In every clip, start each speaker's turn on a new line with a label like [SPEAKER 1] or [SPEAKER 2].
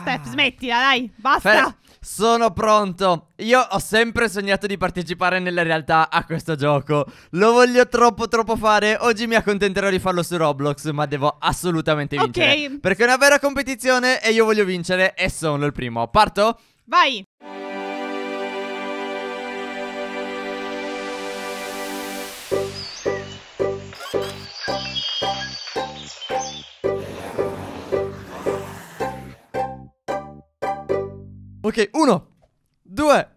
[SPEAKER 1] Steph,
[SPEAKER 2] smettila, dai, basta. Fer
[SPEAKER 1] sono pronto. Io ho sempre sognato di partecipare nella realtà a questo gioco. Lo voglio troppo troppo fare. Oggi mi accontenterò di farlo su Roblox, ma devo assolutamente vincere. Ok. Perché è una vera competizione e io voglio vincere e sono il primo. Parto? Vai. Ok, uno, due,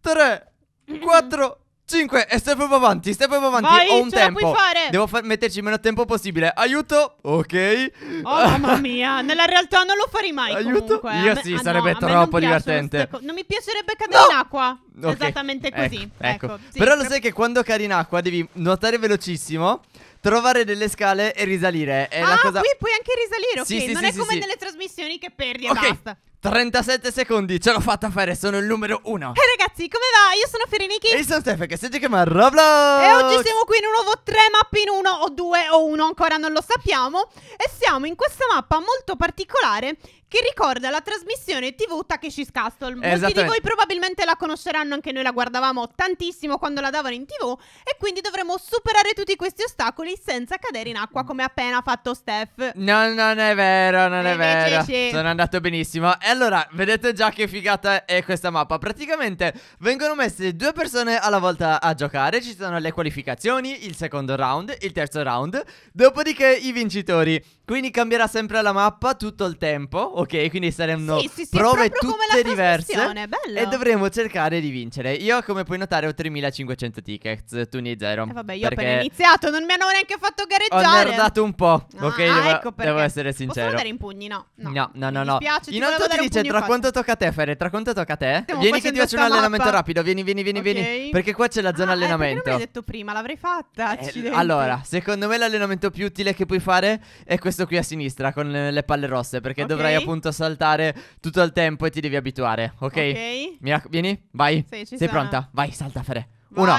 [SPEAKER 1] tre, quattro, cinque. E stai proprio avanti, stai proprio avanti. Vai, Ho un ce la puoi fare. Devo fa- metterci meno tempo possibile. Aiuto. Ok. Oh mamma
[SPEAKER 2] mia, nella
[SPEAKER 1] realtà non lo farei mai Aiuto. comunque. Io me- sì, ah, no, sarebbe troppo divertente. co-
[SPEAKER 2] non mi piacerebbe cadere No. in acqua. Ok, Esattamente così. ecco, ecco. ecco. Però lo sai che
[SPEAKER 1] quando cadi in acqua devi nuotare velocissimo trovare delle scale e risalire. È ah, la cosa... qui puoi
[SPEAKER 2] anche risalire, ok? Sì, sì, non sì, è come nelle trasmissioni che perdi e basta.
[SPEAKER 1] 37 secondi, ce l'ho fatta fare, sono il numero uno. E
[SPEAKER 2] eh, ragazzi, come va? Io sono Ferenichi E io sono
[SPEAKER 1] Stefan, che siete chiamati Roblox. E oggi
[SPEAKER 2] siamo qui in un nuovo 3 mappe in 1 o 2 o 1, ancora non lo sappiamo. E siamo in questa mappa molto particolare che ricorda la trasmissione TV Takeshi's Castle. Molti di voi probabilmente la conosceranno, anche noi la guardavamo tantissimo quando la davano in TV e quindi dovremo superare tutti questi ostacoli senza cadere in acqua come appena fatto Steph.
[SPEAKER 1] No, non è vero, non eh, è vero. Sì. Sono andato benissimo. E allora, vedete già che figata è questa mappa. Praticamente vengono messe due persone alla volta a giocare, ci sono le qualificazioni, il secondo round, il terzo round, dopodiché i vincitori. Quindi cambierà sempre la mappa tutto il tempo, ok? ok? Quindi saremmo sì, sì, sì, prove tutte diverse.
[SPEAKER 2] Bello. E dovremo
[SPEAKER 1] cercare di vincere. Io, come puoi notare, ho 3500 tickets. Tu ne hai zero. Eh vabbè, io ho appena
[SPEAKER 2] iniziato, non mi hanno neanche fatto gareggiare. Ho guardato
[SPEAKER 1] un po'. ok, ah, devo, ecco devo essere sincero. Posso dare in pugni? No. No, no, no. no, no. Mi dispiace, Inoltre ti, ti dice: Tra quanto tocca a te, Ferre? Tra quanto tocca a te? Stiamo vieni che ti faccio un allenamento mappa. rapido. Vieni, vieni, vieni, okay. vieni. Perché qua c'è la zona ah, ecco, allenamento. Eh, non l'hai detto
[SPEAKER 2] prima, l'avrei fatta. Eh, allora,
[SPEAKER 1] secondo me l'allenamento più utile che puoi fare è questo qui a sinistra con le palle rosse. Perché dovrai appunto saltare tutto il tempo e ti devi abituare, ok? Ok. Mi vieni, vai. Sì, ci Sei sono. pronta? Vai, salta Fere. Uno.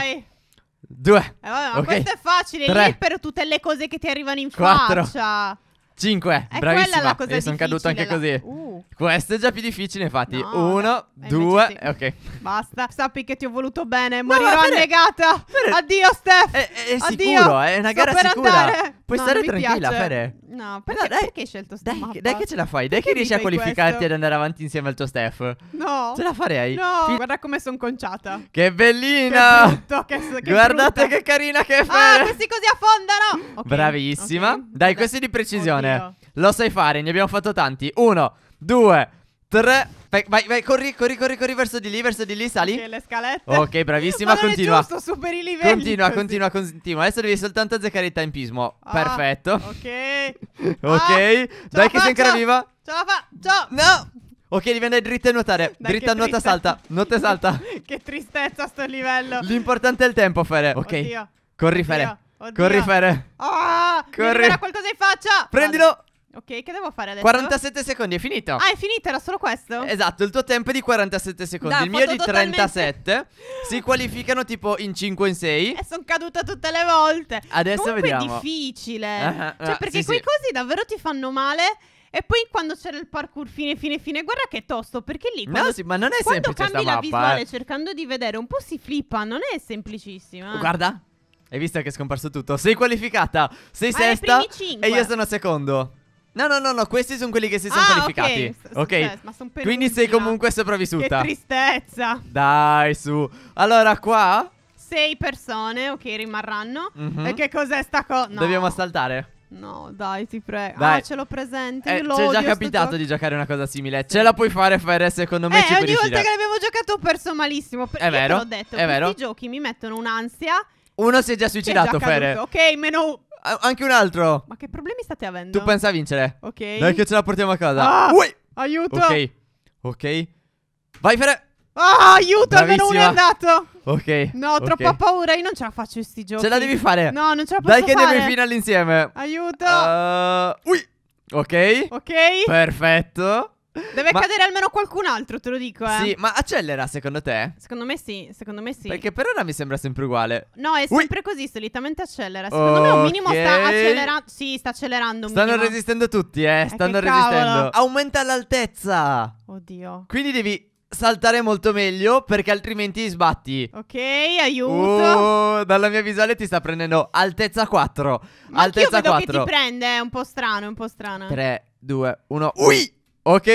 [SPEAKER 1] Due. Eh, vabbè, ma okay. questo è facile, Tre. lì
[SPEAKER 2] per tutte le cose che ti arrivano in Quattro. faccia.
[SPEAKER 1] 5, è bravissima. La cosa e sono caduto anche la... così. Uh. Questo è già più difficile, infatti. No, Uno, due, sì. ok.
[SPEAKER 2] Basta. Sappi che ti ho voluto bene. Morirò no, annegata. Addio, Steph. È, è Addio. sicuro, è una Sto gara sicura. Andare. Puoi no, stare tranquilla, piace. Fere. No, perché, no, dai, perché hai scelto sta dai,
[SPEAKER 1] Dai che ce la fai, dai che riesci a qualificarti questo? ad andare avanti insieme al tuo staff. No. Ce la farei. No,
[SPEAKER 2] Fi- guarda come sono conciata. Che
[SPEAKER 1] bellina! Che
[SPEAKER 2] che, che Guardate brutta. che
[SPEAKER 1] carina che è Fere.
[SPEAKER 2] Ah, questi così affondano!
[SPEAKER 1] Okay, Bravissima. Okay. Dai, questi di precisione. Oddio. Lo sai fare, ne abbiamo fatto tanti. Uno, due, tre. 3 Vai, vai, corri, corri, corri, corri verso di lì, verso di lì, sali. Ok, le scalette. Ok, bravissima, Ma continua. Giusto, superi i livelli. Continua, così. continua, continua. Adesso devi soltanto azzeccare il tempismo. Ah, Perfetto.
[SPEAKER 2] Ok.
[SPEAKER 1] ok. Ah, Dai che sei ancora viva.
[SPEAKER 2] Ce la fa. Ciao. No.
[SPEAKER 1] Ok, devi andare dritta e nuotare. Dai, dritta, nuota, salta. Nuota e salta. che tristezza sto livello. L'importante è il tempo, Fere. Ok. Oddio. Corri, Oddio. Fere. Oddio. Corri, Fere.
[SPEAKER 2] Ah, corri. Mi qualcosa in faccia. Prendilo. Vale. Ok, che devo fare adesso? 47 secondi, è finito. Ah, è finito, era solo questo?
[SPEAKER 1] Esatto, il tuo tempo è di 47 secondi, da, il mio è di 37. Si qualificano tipo in 5 o in 6. E
[SPEAKER 2] sono caduta tutte le volte. Adesso Comunque vediamo. è difficile. Uh ah, -huh, ah, ah, cioè, perché sì, quei sì. cosi davvero ti fanno male. E poi quando c'era il parkour fine fine fine Guarda che è tosto Perché lì quando, no, sì, ma non è quando cambi la mappa, visuale eh. cercando di vedere Un po' si flippa Non è semplicissima eh. Guarda
[SPEAKER 1] hai visto che è scomparso tutto? Sei qualificata, sei ma sesta e io sono secondo. No, no, no, no, questi sono quelli che si sono ah, qualificati. Ok, okay. ma sono Quindi sei comunque sopravvissuta. Che
[SPEAKER 2] tristezza.
[SPEAKER 1] Dai, su. Allora, qua...
[SPEAKER 2] Sei persone, ok, rimarranno. Mm -hmm. E che cos'è sta cosa? No. Dobbiamo
[SPEAKER 1] saltare. No,
[SPEAKER 2] dai, ti prego. Ah, dai. Ah, ce l'ho
[SPEAKER 1] presente. Eh, Ci è già capitato gioco. di giocare una cosa simile. Ce la puoi fare, Ferre, secondo me. Eh, ci ogni riuscire. volta che
[SPEAKER 2] l'abbiamo giocato ho perso malissimo. Perché è vero. Te l'ho detto, è vero. giochi mi mettono un'ansia.
[SPEAKER 1] Uno si è già suicidato, Ferre. Ok, meno anche un altro. Ma
[SPEAKER 2] che problemi state avendo? Tu pensa
[SPEAKER 1] a vincere. Ok. Dai che ce la portiamo a casa. Ah, Ui!
[SPEAKER 2] Aiuto. Ok.
[SPEAKER 1] Ok. Vai Fere.
[SPEAKER 2] Ah, aiuto, Bravissima. almeno uno è andato.
[SPEAKER 1] Ok. No, ho okay. troppa
[SPEAKER 2] paura, io non ce la faccio questi giochi. Ce la devi fare. No, non ce la posso fare. Dai che devi fino
[SPEAKER 1] all'insieme. Aiuto. Uh, ui. Ok. Ok. Perfetto.
[SPEAKER 2] Deve ma... cadere almeno
[SPEAKER 1] qualcun altro, te lo
[SPEAKER 2] dico, eh. Sì, ma
[SPEAKER 1] accelera secondo te?
[SPEAKER 2] Secondo me sì, secondo me sì. Perché
[SPEAKER 1] per ora mi sembra sempre uguale.
[SPEAKER 2] No, è sempre Ui! così, solitamente accelera. Secondo okay. me un minimo sta accelerando. Sì, sta accelerando un Stanno minimo. resistendo
[SPEAKER 1] tutti, eh. eh Stanno resistendo. Cavolo. Aumenta l'altezza.
[SPEAKER 2] Oddio.
[SPEAKER 1] Quindi devi saltare molto meglio perché altrimenti sbatti. Ok,
[SPEAKER 2] aiuto. Oh,
[SPEAKER 1] dalla mia visuale ti sta prendendo altezza 4. Ma altezza io vedo 4. che ti
[SPEAKER 2] prende, è un po' strano, è un po' strano. 3
[SPEAKER 1] 2 1. Ui! Ok?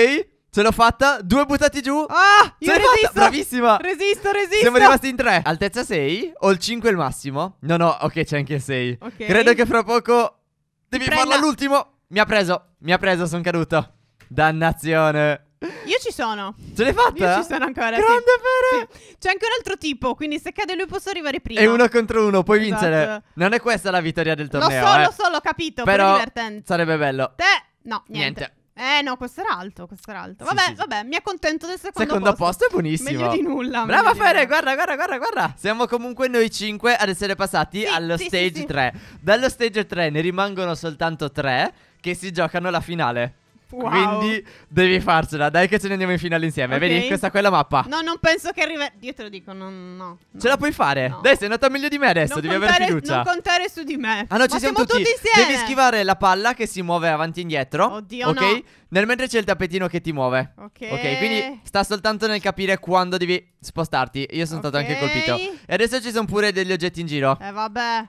[SPEAKER 1] Ce l'ho fatta, due buttati giù. Ah,
[SPEAKER 2] io resisto. Bravissima. Resisto, resisto. Siamo rimasti
[SPEAKER 1] in tre. Altezza 6 o il 5 il massimo? No, no, ok, c'è anche il 6. Okay. Credo che fra poco devi farlo all'ultimo. Mi ha preso, mi ha preso, sono caduto. Dannazione.
[SPEAKER 2] Io ci sono. Ce l'hai fatta? Io ci sono ancora. Grande sì. Pere. Sì. C'è anche un altro tipo, quindi se cade lui posso arrivare prima. È uno contro uno, puoi esatto. vincere.
[SPEAKER 1] Non è questa la vittoria del torneo. Lo so, eh. lo so, l'ho capito. Però, però divertente. Sarebbe bello. Te,
[SPEAKER 2] no, niente. niente. Eh no, questo era alto, questo era alto. Vabbè, sì, sì, vabbè, mi accontento del secondo, secondo posto. Secondo posto è buonissimo. Meglio di nulla. Brava
[SPEAKER 1] Fere, guarda, guarda, guarda, guarda. Siamo comunque noi cinque ad essere passati allo stage 3. Dallo stage 3 ne rimangono soltanto tre che si giocano la finale. Wow. Quindi devi farcela. Dai, che ce ne andiamo in finale insieme. Okay. Vedi, questa qua è la mappa. No,
[SPEAKER 2] non penso che arrivi. Io te lo dico, non, no,
[SPEAKER 1] no. Ce la puoi fare. No. Dai, sei andata meglio di me adesso. Non devi contare, avere fiducia. Non
[SPEAKER 2] contare su di me. Ah, no, Ma siamo, siamo tutti. tutti insieme. Devi schivare la
[SPEAKER 1] palla che si muove avanti e indietro. Oddio, ok? No. Nel mentre c'è il tappetino che ti muove. Ok. Ok, quindi sta soltanto nel capire quando devi spostarti. Io sono okay. stato anche colpito. E adesso ci sono pure degli oggetti in giro. Eh,
[SPEAKER 2] vabbè.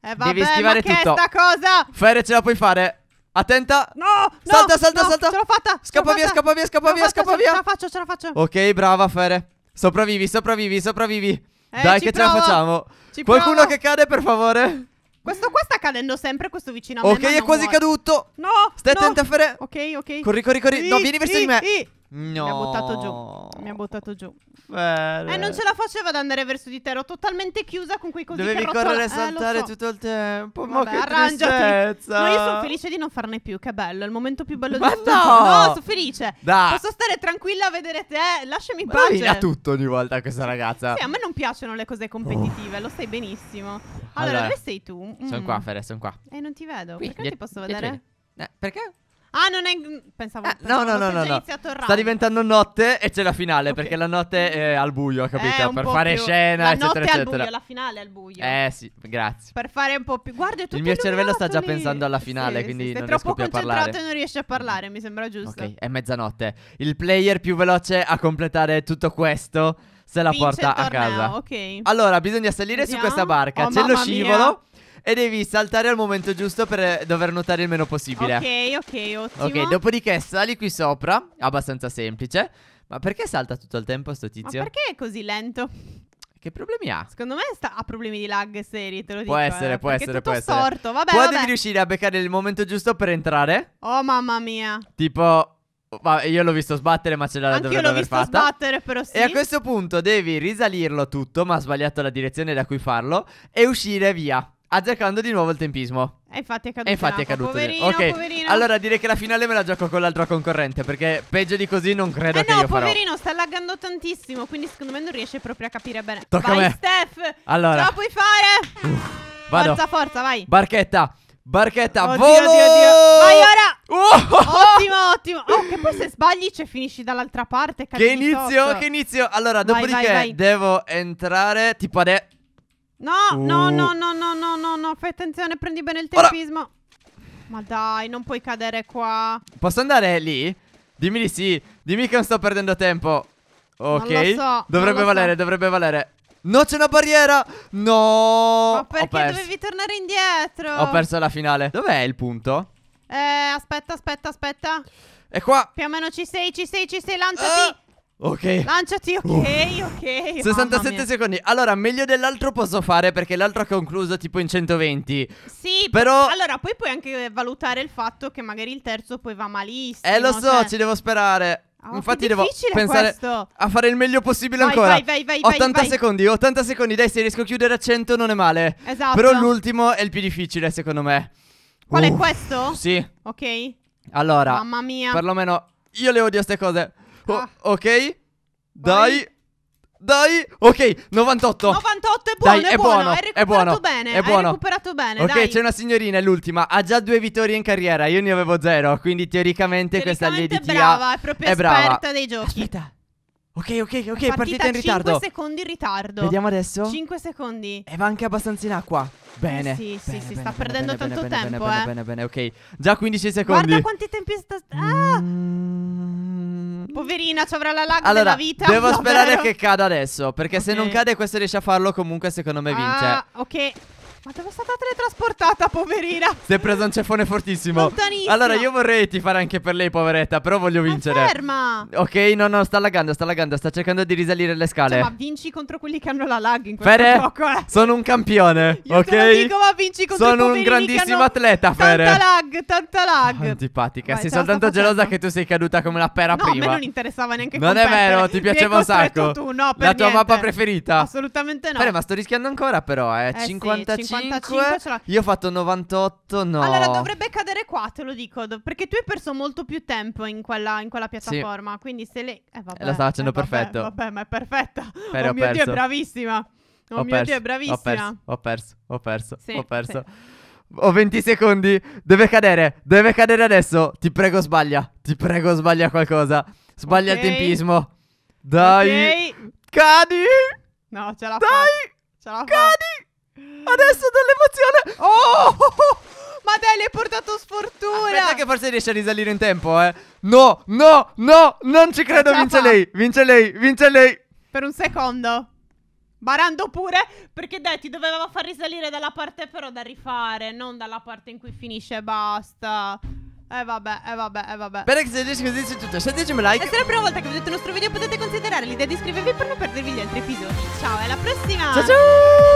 [SPEAKER 2] Eh, vabbè. Devi schivare ma che tutto. Che sta cosa?
[SPEAKER 1] Fere, ce la puoi fare. Attenta. No!
[SPEAKER 2] Salta, no, salta, no, salta. Ce l'ho fatta. Scappa via, scappa via, scappa via, scappa via. Ce la faccio, ce la faccio.
[SPEAKER 1] Ok, brava, Fere. Sopravvivi, sopravvivi, sopravvivi. Eh, Dai, che provo. ce la facciamo. Ci Qualcuno provo. che cade, per favore.
[SPEAKER 2] Questo qua sta cadendo sempre, questo vicino a me. Ok, è quasi muore. caduto. No. Stai no. a fare... Ok, ok. Corri, corri, corri. I, no, vieni verso I, di me. I.
[SPEAKER 1] No. Mi ha buttato
[SPEAKER 2] giù. Mi ha buttato giù.
[SPEAKER 1] Bene. Eh, non ce
[SPEAKER 2] la facevo ad andare verso di te. Ero totalmente chiusa con quei così Dovevi che correre e eh, saltare eh, so. tutto il
[SPEAKER 1] tempo. Ma Vabbè, che arrangiati. Ma io sono
[SPEAKER 2] felice di non farne più. Che bello. È il momento più bello Ma di tutto. No. no, sono felice. Da. Posso stare tranquilla a vedere te. Lasciami in pace. Ma
[SPEAKER 1] tutto ogni volta questa ragazza. Sì, a
[SPEAKER 2] me non piacciono le cose competitive. Oh. Lo sai benissimo. Allora, allora, dove sei tu? Mm. Sono qua, mm. Fere, sono qua. E eh, non ti vedo. Qui, perché non ti posso vedere? Eh, perché? Ah, non è. Pensavo. Eh, pensavo no, no, no, no. Sta
[SPEAKER 1] diventando notte e c'è la finale. Okay. Perché la notte è al buio, capito? Per fare più... scena, la eccetera, notte eccetera. Al buio, la
[SPEAKER 2] finale è al buio. Eh,
[SPEAKER 1] sì, grazie.
[SPEAKER 2] Per fare un po' più. Guarda, è tutto Il mio cervello sta già pensando alla finale. Sì, quindi sì, non riesco più a parlare. Sei troppo concentrato e non riesci a parlare. Mi sembra giusto. Ok,
[SPEAKER 1] è mezzanotte. Il player più veloce a completare tutto questo se la porta a casa.
[SPEAKER 2] ok. Allora,
[SPEAKER 1] bisogna salire Vediamo. su questa barca. Oh, C'è lo scivolo. mia. E devi saltare al momento giusto per dover nuotare il meno possibile. Ok,
[SPEAKER 2] ok, ottimo. Ok,
[SPEAKER 1] dopodiché sali qui sopra, abbastanza semplice. Ma perché salta tutto il tempo sto Ma perché
[SPEAKER 2] è così lento?
[SPEAKER 1] Che problemi ha?
[SPEAKER 2] Secondo me sta- ha problemi di lag seri, te lo dico. Può essere, eh, può essere, è tutto può essere. sorto, vabbè, Può vabbè. devi
[SPEAKER 1] riuscire a beccare il momento giusto per entrare.
[SPEAKER 2] Oh mamma mia.
[SPEAKER 1] Tipo Vabbè, io l'ho visto sbattere, ma ce l'ha Anch'io dovuto l'ho visto sbattere, però sì. E a questo punto devi risalirlo tutto, ma ha sbagliato la direzione da cui farlo, e uscire via, azzeccando di nuovo il tempismo.
[SPEAKER 2] E infatti è caduto. E infatti è caduto. Poverino, ok, poverino. allora
[SPEAKER 1] direi che la finale me la gioco con l'altra concorrente, perché peggio di così non credo eh che no, io farò. no, poverino,
[SPEAKER 2] sta laggando tantissimo, quindi secondo me non riesce proprio a capire bene. Tocca vai, a me.
[SPEAKER 1] Steph! Allora. Ce la
[SPEAKER 2] puoi fare! Uff, vado. Forza, forza, vai.
[SPEAKER 1] Barchetta. Barchetta, oddio, volo! Oddio, oddio.
[SPEAKER 2] Vai ora! Oh! Ottimo, ottimo! Oh, che poi se sbagli ci finisci dall'altra parte, Che inizio, che inizio! Allora, dopodiché vai, vai.
[SPEAKER 1] devo entrare tipo adesso...
[SPEAKER 2] No, uh. no, no, no, no, no, no, no, fai attenzione, prendi bene il tempismo. Ora. Ma dai, non puoi cadere qua.
[SPEAKER 1] Posso andare lì? Dimmi di sì, dimmi che non sto perdendo tempo. Ok, non lo so, dovrebbe valere, so. dovrebbe valere. No, c'è una barriera. No. Ma perché dovevi
[SPEAKER 2] tornare indietro? Ho perso la
[SPEAKER 1] finale. Dov'è il punto?
[SPEAKER 2] Eh, aspetta, aspetta, aspetta. È qua. Più o meno ci sei, ci sei, ci sei. Lanciati.
[SPEAKER 1] Ah. Ok
[SPEAKER 2] Lanciati ok uh. ok 67
[SPEAKER 1] secondi Allora meglio dell'altro posso fare Perché l'altro ha concluso tipo in 120
[SPEAKER 2] Sì Però Allora
[SPEAKER 1] poi puoi anche
[SPEAKER 2] valutare il fatto Che magari il terzo poi va malissimo Eh lo so cioè...
[SPEAKER 1] ci devo sperare Oh, Infatti devo pensare questo. a fare il meglio possibile vai, ancora. Vai, vai, vai, 80 vai, secondi, 80 secondi, dai, se riesco a chiudere a 100 non è male. Esatto. Però l'ultimo è il più difficile, secondo me. Qual uh, è questo? Sì. Ok. Allora, mamma mia. Perlomeno io le odio queste cose. Oh, ah. O- ok? Dai. Dai, ok, 98. 98 è buono, dai, è, buono, buono, è recuperato buono, bene, è buono. recuperato
[SPEAKER 2] bene, Ok, c'è
[SPEAKER 1] una signorina, è l'ultima, ha già due vittorie in carriera, io ne avevo zero, quindi teoricamente, teoricamente questa Lady Tia è brava, è proprio è esperta brava.
[SPEAKER 2] dei giochi. Aspetta.
[SPEAKER 1] Ok, ok, ok, partita, partita in ritardo. 5
[SPEAKER 2] secondi in ritardo. Vediamo adesso. 5 secondi.
[SPEAKER 1] E va anche abbastanza in acqua. Bene. Sì, sì, bene, sì, bene, sta bene, perdendo tanto tempo, bene, eh. Bene, bene, bene, ok. Già 15 secondi. Guarda quanti tempi sta... Ah! Mm.
[SPEAKER 2] Mm. Poverina, ci avrà la lag allora, della vita. Devo no, sperare vero?
[SPEAKER 1] che cada adesso. Perché okay. se non cade, questo riesce a farlo. Comunque, secondo me vince. Ah,
[SPEAKER 2] ok. Ma dove è stata teletrasportata, poverina?
[SPEAKER 1] Si è presa un ceffone fortissimo. Allora, io vorrei ti fare anche per lei, poveretta. Però voglio vincere. Ma
[SPEAKER 2] ferma.
[SPEAKER 1] Ok, no, no, sta lagando, sta lagando. Sta cercando di risalire le scale. Cioè, ma
[SPEAKER 2] vinci contro quelli che hanno la lag in questo Fere, gioco. Eh.
[SPEAKER 1] Sono un campione. Io ok. Te dico,
[SPEAKER 2] ma vinci contro Sono un grandissimo atleta, Fere. Tanta lag, tanta lag. Ah,
[SPEAKER 1] antipatica. Vai, sei soltanto gelosa che tu sei caduta come la pera no, prima. No, a me non
[SPEAKER 2] interessava neanche Non è vero, ti piaceva un sacco. Tu, no, per la tua niente. mappa
[SPEAKER 1] preferita. Assolutamente no. Fere, ma sto rischiando ancora, però, eh. eh 55. Sì, 55 95 Io ho fatto 98, no. Allora dovrebbe
[SPEAKER 2] cadere qua, te lo dico, perché tu hai perso molto più tempo in quella, in quella piattaforma, sì. quindi se lei... Eh, vabbè, La stava facendo eh, perfetto. Vabbè, ma è perfetta. Però oh mio Dio, è bravissima. Oh ho mio perso, Dio, è bravissima. Ho perso, ho perso, ho perso. Sì, ho, perso.
[SPEAKER 1] Sì. ho 20 secondi. Deve cadere, deve cadere adesso. Ti prego, sbaglia. Ti prego, sbaglia qualcosa. Sbaglia okay. il tempismo. Dai. Okay. Cadi.
[SPEAKER 2] No, ce la Dai. Fatta. Ce la
[SPEAKER 1] Cadi. Adesso dall'emozione. Oh! Ma dai, le hai portato sfortuna. Aspetta che forse riesce a risalire in tempo, eh. No, no, no, non ci credo. vince fa. lei, vince lei, vince lei.
[SPEAKER 2] Per un secondo. Barando pure, perché dai, ti doveva far risalire dalla parte però da rifare, non dalla parte in cui finisce e basta. Eh vabbè, eh vabbè, eh vabbè. Bene che se riesci così c'è
[SPEAKER 1] tutto. Sceglietemi like. E se è la prima
[SPEAKER 2] volta che vedete il nostro video potete considerare l'idea di iscrivervi per non perdervi gli altri episodi. Ciao, alla prossima. Ciao
[SPEAKER 1] ciao.